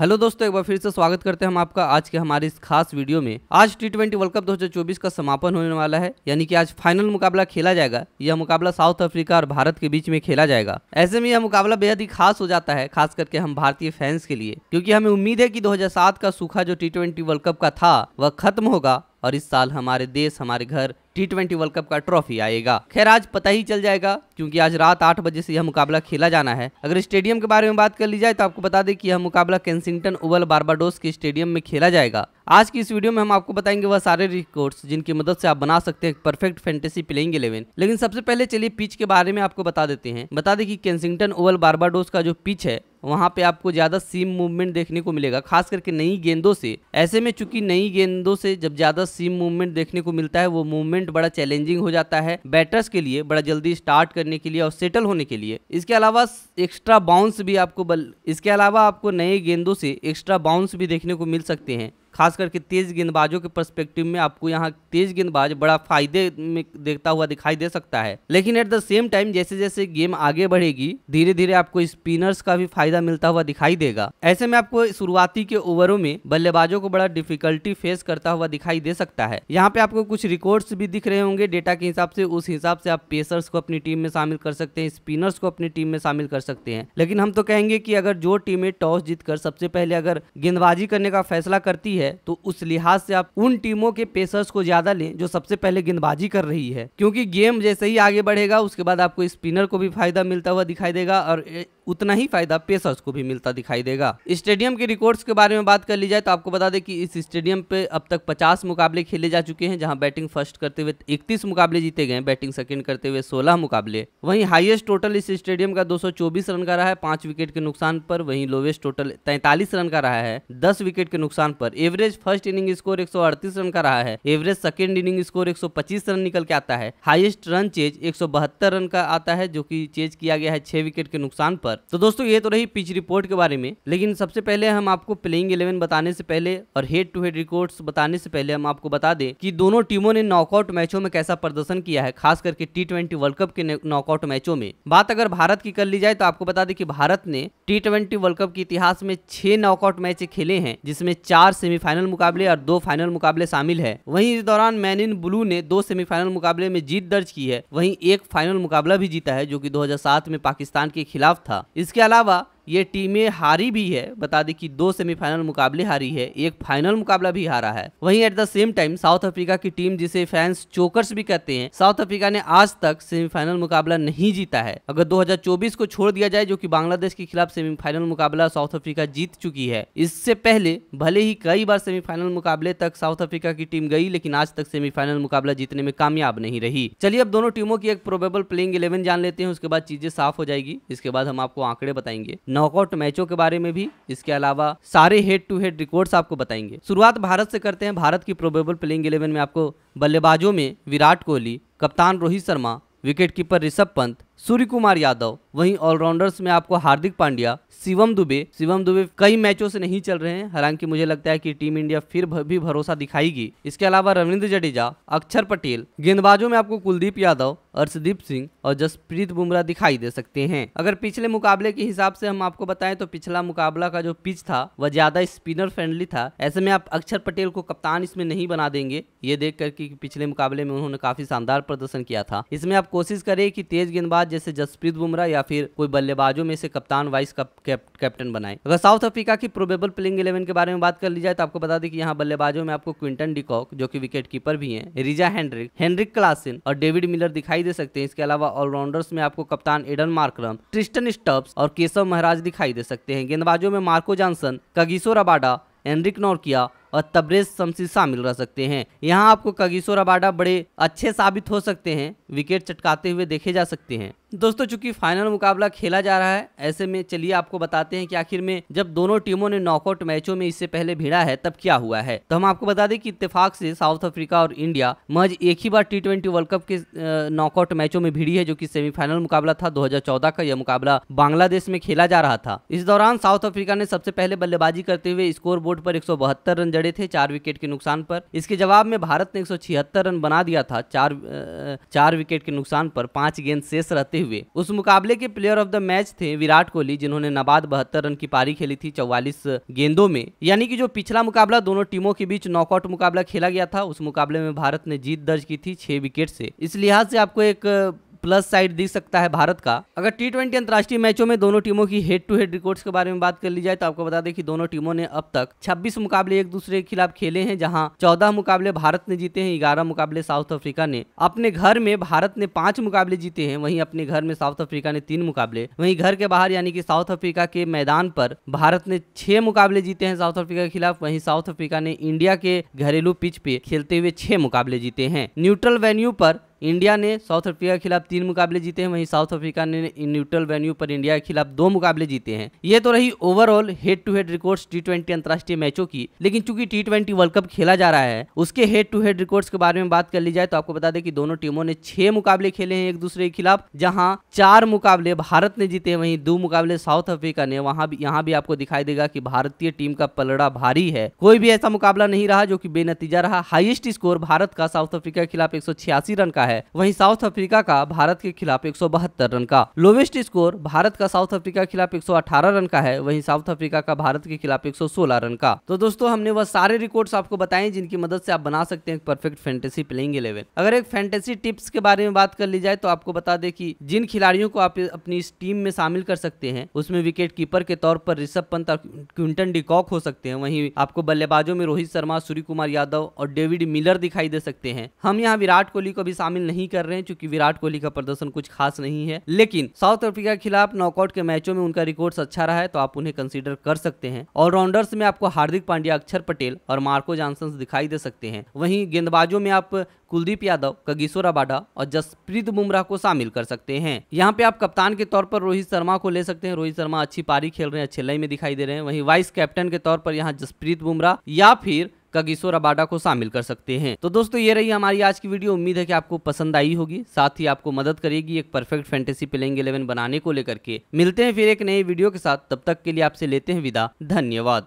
hello दोस्तों एक बार फिर से स्वागत करते हैं हम आपका आज के हमारे इस खास वीडियो में आज टी ट्वेंटी वर्ल्ड कप 2024 का समापन होने वाला है यानी कि आज फाइनल मुकाबला खेला जाएगा यह मुकाबला साउथ अफ्रीका और भारत के बीच में खेला जाएगा ऐसे में यह मुकाबला बेहद ही खास हो जाता है खास करके हम भारतीय फैंस के लिए क्योंकि हमें उम्मीद है की दो का सूखा जो टी वर्ल्ड कप का था वह खत्म होगा और इस साल हमारे देश हमारे घर टी ट्वेंटी वर्ल्ड कप का ट्रॉफी आएगा खैर आज पता ही चल जाएगा क्योंकि आज रात आठ बजे से यह मुकाबला खेला जाना है अगर स्टेडियम के बारे में बात कर ली जाए तो आपको बता दें कि यह मुकाबला कैंसिंगटन ओवल बार्बाडोस के स्टेडियम में खेला जाएगा आज की इस वीडियो में हम आपको बताएंगे वह सारे रिकॉर्ड्स जिनकी मदद से आप बना सकते हैं परफेक्ट फैंटेसी प्लेइंग इलेवन लेकिन सबसे पहले चलिए पिच के बारे में आपको बता देते हैं बता दें कि केंसिंगटन ओवल बारबाडोस का जो पिच है वहाँ पे आपको ज़्यादा सीम मूवमेंट देखने को मिलेगा खास करके नई गेंदों से ऐसे में चूंकि नई गेंदों से जब ज़्यादा सीम मूवमेंट देखने को मिलता है वो मूवमेंट बड़ा चैलेंजिंग हो जाता है बैटर्स के लिए बड़ा जल्दी स्टार्ट करने के लिए और सेटल होने के लिए इसके अलावा एक्स्ट्रा बाउंस भी आपको बल इसके अलावा आपको नए गेंदों से एक्स्ट्रा बाउंस भी देखने को मिल सकते हैं खास करके तेज़ गेंदबाजों के परस्पेक्टिव में आपको यहाँ तेज़ गेंदबाज बड़ा फायदे में देखता हुआ दिखाई दे सकता है लेकिन एट द सेम टाइम जैसे जैसे गेम आगे बढ़ेगी धीरे धीरे आपको स्पिनर्स का भी फायदा मिलता हुआ दिखाई देगा ऐसे में आपको शुरुआती के ओवरों में बल्लेबाजों को बड़ा डिफिकल्टी फेस करता हुआ दिखाई दे सकता है यहाँ पे आपको कुछ रिकॉर्ड्स भी दिख रहे होंगे डेटा के हिसाब से उस हिसाब से आप पेसर्स को अपनी टीम में शामिल कर सकते हैं स्पिनर्स को अपनी टीम में शामिल कर सकते हैं लेकिन हम तो कहेंगे कि अगर जो टीमें टॉस जीतकर सबसे पहले अगर गेंदबाजी करने का फैसला करती है है तो उस लिहाज से आप उन टीमों के पेसर्स को ज्यादा लें जो सबसे पहले गेंदबाजी कर रही है क्योंकि गेम जैसे ही आगे बढ़ेगा उसके बाद आपको स्पिनर को भी फायदा मिलता हुआ दिखाई देगा और उतना ही फायदा पेसर्स को भी मिलता दिखाई देगा स्टेडियम के रिकॉर्ड्स के बारे में बात कर ली जाए तो आपको बता दें कि इस स्टेडियम पे अब तक 50 मुकाबले खेले जा चुके हैं जहां बैटिंग फर्स्ट करते हुए 31 मुकाबले जीते गए बैटिंग सेकंड करते हुए 16 मुकाबले वहीं हाईएस्ट टोटल इस स्टेडियम का दो रन का रहा है पांच विकेट के नुकसान पर वहीं लोवेस्ट टोटल तैतालीस रन का रहा है दस विकेट के नुकसान पर एवरेज फर्स्ट इनिंग स्कोर एक रन का रहा है एवरेज सेकेंड इनिंग स्कोर एक रन निकल के आता है हाइएस्ट रन चेज एक रन का आता है जो की चेज किया गया है छह विकेट के नुकसान पर पर तो दोस्तों ये तो रही पिच रिपोर्ट के बारे में लेकिन सबसे पहले हम आपको प्लेइंग इलेवन बताने से पहले और हेड टू हेड रिकॉर्ड बताने से पहले हम आपको बता दें कि दोनों टीमों ने नॉकआउट मैचों में कैसा प्रदर्शन किया है खास करके टी ट्वेंटी वर्ल्ड कप के नॉकआउट मैचों में बात अगर भारत की कर ली जाए तो आपको बता दें कि भारत ने टी ट्वेंटी वर्ल्ड कप के इतिहास में छह नॉकआउट मैच खेले हैं जिसमें चार सेमीफाइनल मुकाबले और दो फाइनल मुकाबले शामिल है वहीं इस दौरान मैन इन ब्लू ने दो सेमीफाइनल मुकाबले में जीत दर्ज की है वहीं एक फाइनल मुकाबला भी जीता है जो कि 2007 में पाकिस्तान के खिलाफ था इसके अलावा ये टीमें हारी भी है बता दें कि दो सेमीफाइनल मुकाबले हारी है एक फाइनल मुकाबला भी हारा है वहीं at the same time South Africa की टीम जिसे फैंस चोकर्स भी कहते हैं साउथ अफ्रीका ने आज तक सेमीफाइनल मुकाबला नहीं जीता है अगर 2024 को छोड़ दिया जाए जो कि बांग्लादेश के खिलाफ सेमीफाइनल मुकाबला साउथ अफ्रीका जीत चुकी है इससे पहले भले ही कई बार सेमीफाइनल मुकाबले तक साउथ अफ्रीका की टीम गई लेकिन आज तक सेमीफाइनल मुकाबला जीतने में कामयाब नहीं रही चलिए अब दोनों टीमों की एक प्रोबेबल प्लेइंग इलेवन जान लेते हैं उसके बाद चीजें साफ हो जाएगी इसके बाद हम आपको आंकड़े बताएंगे नॉकआउट मैचों के बारे में भी इसके अलावा सारे हेड टू हेड रिकॉर्ड्स आपको बताएंगे शुरुआत भारत से करते हैं भारत की प्रोबेबल प्लेइंग इलेवन में आपको बल्लेबाजों में विराट कोहली कप्तान रोहित शर्मा विकेट कीपर ऋषभ पंत सूर्य कुमार यादव वहीं ऑलराउंडर्स में आपको हार्दिक पांड्या शिवम दुबे शिवम दुबे कई मैचों से नहीं चल रहे हैं हालांकि मुझे लगता है कि टीम इंडिया फिर भी भरोसा दिखाएगी इसके अलावा रविंद्र जडेजा अक्षर पटेल गेंदबाजों में आपको कुलदीप यादव अर्शदीप सिंह और जसप्रीत बुमराह दिखाई दे सकते हैं अगर पिछले मुकाबले के हिसाब से हम आपको बताएं तो पिछला मुकाबला का जो पिच था वह ज्यादा स्पिनर फ्रेंडली था ऐसे में आप अक्षर पटेल को कप्तान इसमें नहीं बना देंगे ये देख कर की पिछले मुकाबले में उन्होंने काफी शानदार प्रदर्शन किया था इसमें आप कोशिश करें की तेज गेंदबाज जैसे जसप्रीत बुमराह या फिर कोई बल्लेबाजों में से कप्तान वाइस कैप्टन बनाए अगर साउथ अफ्रीका की प्रोबेबल प्लेइंग इलेवन के बारे में बात कर ली जाए तो आपको बता दें कि यहाँ बल्लेबाजों में आपको क्विंटन डिकॉक जो की विकेट कीपर भी है रिजा हेनरिक हेनरिक क्लासिन और डेविड मिलर दिखाई दे सकते हैं इसके अलावा ऑलराउंडर्स में आपको कप्तान एडन मार्क्रम ट्रिस्टन स्टब्स और केशव महाराज दिखाई दे सकते हैं गेंदबाजों में Marco Jansen Kagiso Rabada Anrich Nortje और तब्रेज शमसी शामिल रह सकते हैं यहाँ आपको कगिसो रबाडा बड़े अच्छे साबित हो सकते हैं विकेट चटकाते हुए देखे जा सकते हैं दोस्तों चूंकि फाइनल मुकाबला खेला जा रहा है ऐसे में चलिए आपको बताते हैं कि आखिर में जब दोनों टीमों ने नॉकआउट मैचों में इससे पहले भिड़ा है तब क्या हुआ है तो हम आपको बता दें कि इत्तेफाक से साउथ अफ्रीका और इंडिया महज एक ही बार टी ट्वेंटी वर्ल्ड कप के नॉकआउट मैचों में भिड़ी है जो कि सेमीफाइनल मुकाबला था दो का यह मुकाबला बांग्लादेश में खेला जा रहा था इस दौरान साउथ अफ्रीका ने सबसे पहले बल्लेबाजी करते हुए स्कोर बोर्ड पर एक रन लड़े थे चार विकेट के नुकसान पर इसके जवाब में भारत ने एक रन बना दिया था चार चार विकेट के नुकसान पर पांच गेंद शेष रहते हुए उस मुकाबले के प्लेयर ऑफ द मैच थे विराट कोहली जिन्होंने नबाद बहत्तर रन की पारी खेली थी चौवालीस गेंदों में यानी कि जो पिछला मुकाबला दोनों टीमों के बीच नॉकआउट मुकाबला खेला गया था उस मुकाबले में भारत ने जीत दर्ज की थी छह विकेट से इस लिहाज से आपको एक प्लस साइड दिख सकता है भारत का अगर टी ट्वेंटी अंतर्राष्ट्रीय मैचों में दोनों टीमों की हेड टू हेड रिकॉर्ड्स के बारे में बात कर ली जाए तो आपको बता दें कि दोनों टीमों ने अब तक छब्बीस मुकाबले एक दूसरे के खिलाफ खेले हैं जहां चौदह मुकाबले भारत ने जीते हैं ग्यारह मुकाबले साउथ अफ्रीका ने अपने घर में भारत ने पांच मुकाबले जीते हैं वहीं अपने घर में साउथ अफ्रीका ने तीन मुकाबले वहीं घर के बाहर यानी कि साउथ अफ्रीका के मैदान पर भारत ने छह मुकाबले जीते हैं साउथ अफ्रीका के खिलाफ वहीं साउथ अफ्रीका ने इंडिया के घरेलू पिच पे खेलते हुए छह मुकाबले जीते हैं न्यूट्रल वेन्यू पर इंडिया ने साउथ अफ्रीका के खिलाफ तीन मुकाबले जीते हैं वहीं साउथ अफ्रीका ने न्यूट्रल वेन्यू पर इंडिया के खिलाफ दो मुकाबले जीते हैं ये तो रही overall head to head records T twenty अंतर्राष्ट्रीय मैचों की लेकिन चूंकि टी ट्वेंटी वर्ल्ड कप खेला जा रहा है उसके हेड टू हेड रिकॉर्ड्स के बारे में बात कर ली जाए तो आपको बता दें कि दोनों टीमों ने छह मुकाबले खेले हैं एक दूसरे के खिलाफ जहां चार मुकाबले भारत ने जीते हैं वहीं दो मुकाबले साउथ अफ्रीका ने वहां भी यहाँ भी आपको दिखाई देगा कि भारतीय टीम का पलड़ा भारी है कोई भी ऐसा मुकाबला नहीं रहा जो कि बेनतीजा रहा हाइएस्ट स्कोर भारत का साउथ अफ्रीका के खिलाफ एक रन का है है वहीं साउथ अफ्रीका का भारत के खिलाफ एक रन का लोवेस्ट स्कोर भारत का साउथ अफ्रीका के खिलाफ एक रन का है वहीं साउथ अफ्रीका का भारत के खिलाफ एक रन का तो दोस्तों हमने वह सारे रिकॉर्ड आपको बताए जिनकी मदद से आप बना सकते हैं परफेक्ट फैंटेसी प्लेइंग इलेवन अगर एक फैंटेसी टिप्स के बारे में बात कर ली जाए तो आपको बता दे की जिन खिलाड़ियों को आप अपनी इस टीम में शामिल कर सकते हैं उसमें विकेट कीपर के तौर पर ऋषभ पंत और क्विंटन डिकॉक हो सकते हैं वहीं आपको बल्लेबाजों में रोहित शर्मा सूर्य कुमार यादव और डेविड मिलर दिखाई दे सकते हैं हम यहाँ विराट कोहली को भी शामिल नहीं कर रहे हैं चूंकि विराट कोहली का प्रदर्शन कुछ खास नहीं है लेकिन साउथ अफ्रीका के खिलाफ नॉकआउट के मैचों में उनका रिकॉर्ड अच्छा रहा है तो आप उन्हें कंसिडर कर सकते हैं ऑलराउंडर्स में आपको हार्दिक पांड्या अक्षर पटेल और मार्को जॉनसन दिखाई दे सकते हैं वहीं गेंदबाजों में आप कुलदीप यादव कगिशोर अबाडा और जसप्रीत बुमराह को शामिल कर सकते हैं यहाँ पे आप कप्तान के तौर पर रोहित शर्मा को ले सकते हैं रोहित शर्मा अच्छी पारी खेल रहे हैं अच्छे लय में दिखाई दे रहे हैं वहीं वाइस कैप्टन के तौर पर यहाँ जसप्रीत बुमराह या फिर कगिसोर अबाडा को शामिल कर सकते हैं तो दोस्तों ये रही हमारी आज की वीडियो उम्मीद है कि आपको पसंद आई होगी साथ ही आपको मदद करेगी एक परफेक्ट फैंटेसी प्लेइंग इलेवन बनाने को लेकर के मिलते हैं फिर एक नई वीडियो के साथ तब तक के लिए आपसे लेते हैं विदा धन्यवाद